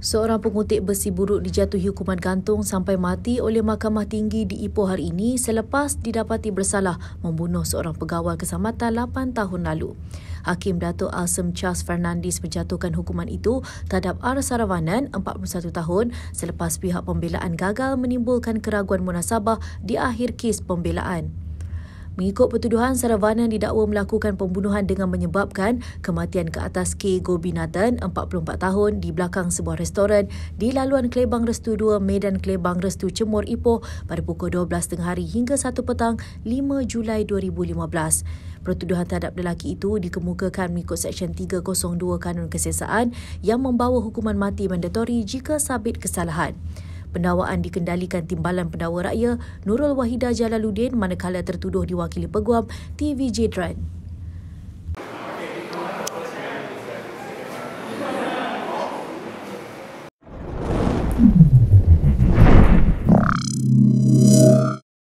Seorang pengutip besi buruk dijatuhi hukuman gantung sampai mati oleh Mahkamah Tinggi di Ipoh hari ini selepas didapati bersalah membunuh seorang pegawai keselamatan 8 tahun lalu. Hakim Datuk Alsem Charles Fernandes menjatuhkan hukuman itu terhadap R. Saravanan 41 tahun selepas pihak pembelaan gagal menimbulkan keraguan munasabah di akhir kes pembelaan. Mengikut pertuduhan, Saravanan didakwa melakukan pembunuhan dengan menyebabkan kematian ke atas K. Gobinathan, 44 tahun, di belakang sebuah restoran di laluan Klebang Restu 2, Medan Klebang Restu Cemur, Ipoh pada pukul tengah hari hingga 1 petang 5 Julai 2015. Pertuduhan terhadap lelaki itu dikemukakan mengikut Seksyen 302 Kanun Kesesaan yang membawa hukuman mati mandatori jika sabit kesalahan pendawaan dikendalikan Timbalan Pendawa Raya Nurul Wahida Jalaluddin manakala tertuduh diwakili peguam TVJ Drone.